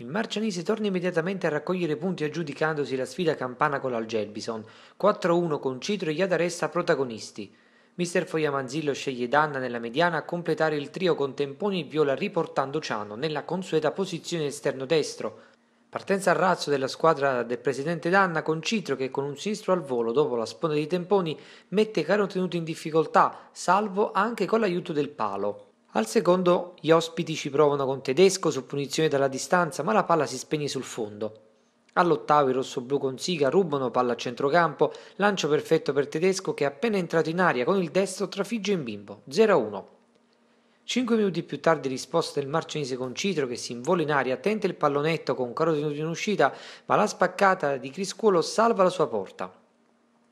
Il Marcianese torna immediatamente a raccogliere punti aggiudicandosi la sfida campana con l'Algelbison, 4-1 con Citro e Iadaressa protagonisti. Mister Fogliamanzillo sceglie Danna nella mediana a completare il trio con Temponi e Viola riportando Ciano nella consueta posizione esterno destro. Partenza al razzo della squadra del presidente Danna con Citro che con un sinistro al volo dopo la sponda di Temponi mette Caro tenuto in difficoltà, salvo anche con l'aiuto del palo. Al secondo gli ospiti ci provano con Tedesco su punizione dalla distanza, ma la palla si spegne sul fondo. All'ottavo i rossoblù con Siga rubano palla a centrocampo, lancio perfetto per Tedesco che appena entrato in aria con il destro trafigge in bimbo, 0-1. Cinque minuti più tardi risposta del marcianese con Citro che si invola in aria, tenta il pallonetto con caro tenuto in uscita, ma la spaccata di Criscuolo salva la sua porta.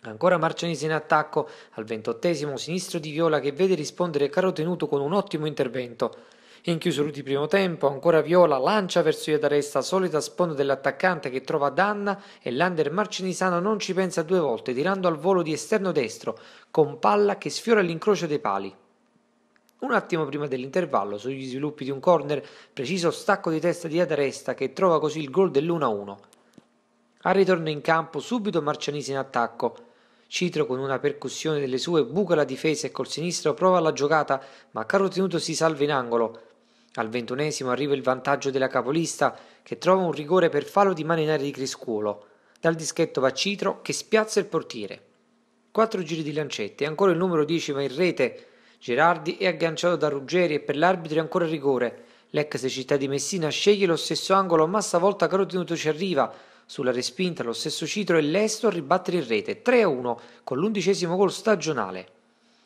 Ancora Marcianise in attacco al ventottesimo sinistro di Viola che vede rispondere Caro Tenuto con un ottimo intervento. In chiusura di primo tempo, ancora Viola lancia verso Iadaresta, solita sponda dell'attaccante che trova Danna e l'under marcinisano non ci pensa due volte, tirando al volo di esterno destro, con palla che sfiora l'incrocio dei pali. Un attimo prima dell'intervallo, sugli sviluppi di un corner, preciso stacco di testa di Iadaresta che trova così il gol dell'1-1. Al ritorno in campo, subito Marcianisi in attacco. Citro con una percussione delle sue buca la difesa e col sinistro prova la giocata, ma Carlo Tenuto si salva in angolo. Al ventunesimo arriva il vantaggio della capolista, che trova un rigore per fallo di mano in aria di Criscuolo. Dal dischetto va Citro, che spiazza il portiere. Quattro giri di lancette e ancora il numero 10 va in rete. Gerardi è agganciato da Ruggeri e per l'arbitro è ancora rigore. L'ex città di Messina sceglie lo stesso angolo, ma stavolta Carlo Tenuto ci arriva sulla respinta lo stesso Citro e Lesto a ribattere in rete 3-1 con l'undicesimo gol stagionale.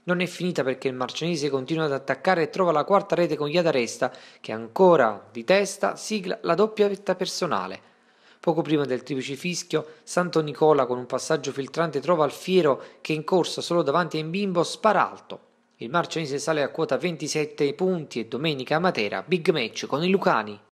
Non è finita perché il marcianese continua ad attaccare e trova la quarta rete con Iadaresta che ancora di testa sigla la doppia vetta personale. Poco prima del triplice fischio, Santo Nicola con un passaggio filtrante trova Alfiero che in corsa solo davanti a Imbimbo spara alto. Il marcianese sale a quota 27 punti e domenica a Matera, big match con i Lucani.